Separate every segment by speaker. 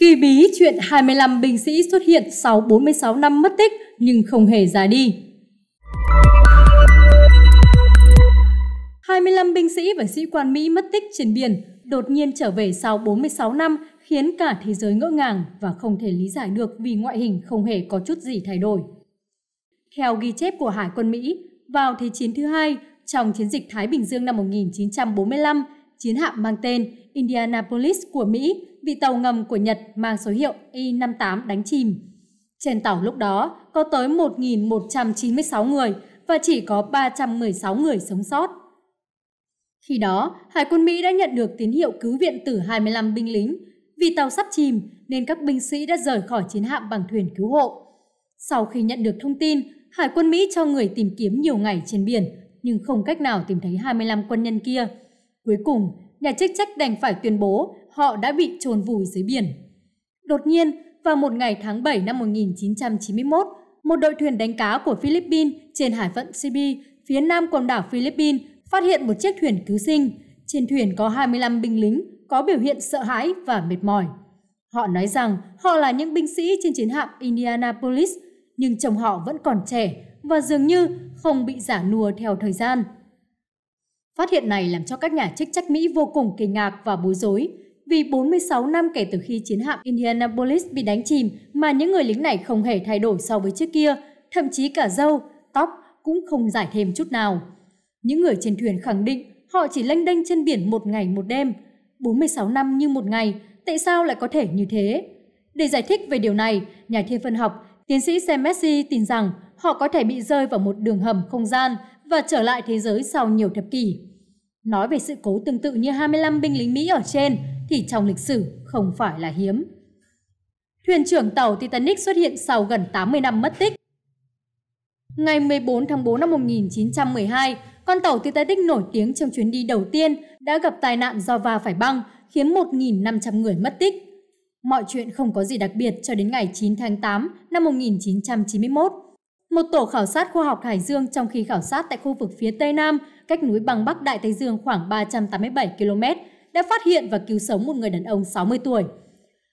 Speaker 1: Kỳ bí chuyện 25 binh sĩ xuất hiện sau 46 năm mất tích nhưng không hề ra đi. 25 binh sĩ và sĩ quan Mỹ mất tích trên biển đột nhiên trở về sau 46 năm khiến cả thế giới ngỡ ngàng và không thể lý giải được vì ngoại hình không hề có chút gì thay đổi. Theo ghi chép của Hải quân Mỹ, vào Thế chiến thứ hai, trong chiến dịch Thái Bình Dương năm 1945, chiến hạm mang tên Indianapolis của Mỹ bị tàu ngầm của Nhật mang số hiệu I-58 đánh chìm. Trên tàu lúc đó có tới 1.196 người và chỉ có 316 người sống sót. Khi đó, Hải quân Mỹ đã nhận được tín hiệu cứu viện từ 25 binh lính. Vì tàu sắp chìm nên các binh sĩ đã rời khỏi chiến hạm bằng thuyền cứu hộ. Sau khi nhận được thông tin, Hải quân Mỹ cho người tìm kiếm nhiều ngày trên biển, nhưng không cách nào tìm thấy 25 quân nhân kia – Cuối cùng, nhà chức trách đành phải tuyên bố họ đã bị trồn vùi dưới biển. Đột nhiên, vào một ngày tháng 7 năm 1991, một đội thuyền đánh cá của Philippines trên hải phận Sibi, phía nam quần đảo Philippines, phát hiện một chiếc thuyền cứu sinh. Trên thuyền có 25 binh lính có biểu hiện sợ hãi và mệt mỏi. Họ nói rằng họ là những binh sĩ trên chiến hạm Indianapolis, nhưng chồng họ vẫn còn trẻ và dường như không bị giả nua theo thời gian. Phát hiện này làm cho các nhà chức trách Mỹ vô cùng kinh ngạc và bối rối vì 46 năm kể từ khi chiến hạm Indianapolis bị đánh chìm mà những người lính này không hề thay đổi so với trước kia, thậm chí cả râu, tóc cũng không giải thêm chút nào. Những người trên thuyền khẳng định họ chỉ lênh đênh trên biển một ngày một đêm, 46 năm như một ngày, tại sao lại có thể như thế? Để giải thích về điều này, nhà thiên văn học, tiến sĩ Sam Messi tin rằng họ có thể bị rơi vào một đường hầm không gian và trở lại thế giới sau nhiều thập kỷ. Nói về sự cố tương tự như 25 binh lính Mỹ ở trên thì trong lịch sử không phải là hiếm. Thuyền trưởng tàu Titanic xuất hiện sau gần 80 năm mất tích. Ngày 14 tháng 4 năm 1912, con tàu Titanic nổi tiếng trong chuyến đi đầu tiên đã gặp tai nạn do va phải băng, khiến 1.500 người mất tích. Mọi chuyện không có gì đặc biệt cho đến ngày 9 tháng 8 năm 1991 một tổ khảo sát khoa học Hải Dương trong khi khảo sát tại khu vực phía Tây Nam, cách núi bằng Bắc Đại Tây Dương khoảng 387 km, đã phát hiện và cứu sống một người đàn ông 60 tuổi.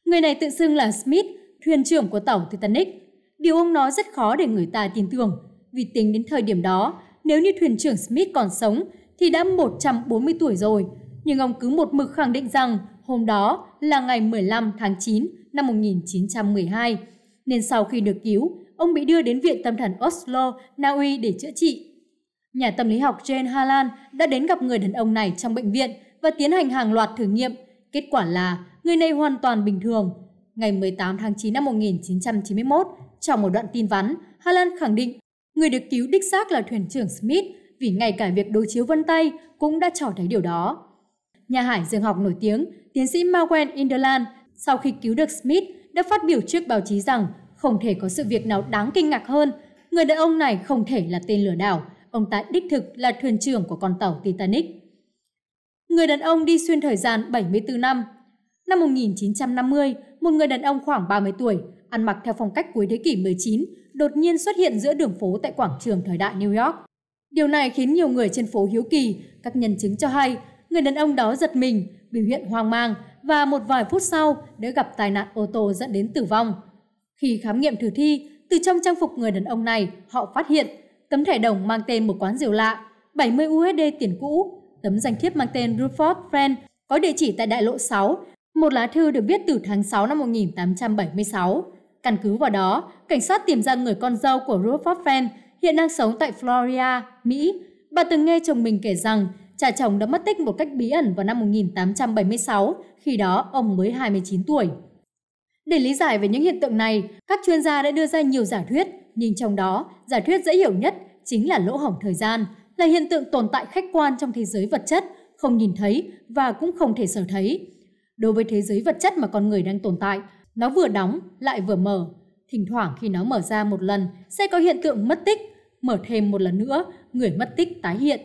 Speaker 1: Người này tự xưng là Smith, thuyền trưởng của tàu Titanic. Điều ông nói rất khó để người ta tin tưởng, vì tính đến thời điểm đó, nếu như thuyền trưởng Smith còn sống thì đã 140 tuổi rồi, nhưng ông cứ một mực khẳng định rằng hôm đó là ngày 15 tháng 9 năm 1912. Nên sau khi được cứu, ông bị đưa đến Viện Tâm thần Oslo, Na Uy để chữa trị. Nhà tâm lý học Jane Halan đã đến gặp người đàn ông này trong bệnh viện và tiến hành hàng loạt thử nghiệm. Kết quả là người này hoàn toàn bình thường. Ngày 18 tháng 9 năm 1991, trong một đoạn tin vắn, Halan khẳng định người được cứu đích xác là thuyền trưởng Smith vì ngay cả việc đối chiếu vân tay cũng đã cho thấy điều đó. Nhà hải dương học nổi tiếng, tiến sĩ Marwen Inderland, sau khi cứu được Smith, đã phát biểu trước báo chí rằng không thể có sự việc nào đáng kinh ngạc hơn. Người đàn ông này không thể là tên lừa đảo. Ông ta đích thực là thuyền trưởng của con tàu Titanic. Người đàn ông đi xuyên thời gian 74 năm. Năm 1950, một người đàn ông khoảng 30 tuổi, ăn mặc theo phong cách cuối thế kỷ 19, đột nhiên xuất hiện giữa đường phố tại quảng trường thời đại New York. Điều này khiến nhiều người trên phố hiếu kỳ, các nhân chứng cho hay người đàn ông đó giật mình, biểu hiện hoang mang và một vài phút sau đã gặp tai nạn ô tô dẫn đến tử vong. Khi khám nghiệm thử thi, từ trong trang phục người đàn ông này, họ phát hiện tấm thẻ đồng mang tên một quán rượu lạ, 70 USD tiền cũ, tấm danh thiếp mang tên Rutherford Friend có địa chỉ tại đại lộ 6, một lá thư được viết từ tháng 6 năm 1876. Căn cứ vào đó, cảnh sát tìm ra người con dâu của Rutherford Friend hiện đang sống tại Florida, Mỹ. Bà từng nghe chồng mình kể rằng cha chồng đã mất tích một cách bí ẩn vào năm 1876, khi đó ông mới 29 tuổi. Để lý giải về những hiện tượng này, các chuyên gia đã đưa ra nhiều giả thuyết, nhưng trong đó, giả thuyết dễ hiểu nhất chính là lỗ hổng thời gian, là hiện tượng tồn tại khách quan trong thế giới vật chất, không nhìn thấy và cũng không thể sở thấy. Đối với thế giới vật chất mà con người đang tồn tại, nó vừa đóng lại vừa mở. Thỉnh thoảng khi nó mở ra một lần sẽ có hiện tượng mất tích, mở thêm một lần nữa, người mất tích tái hiện.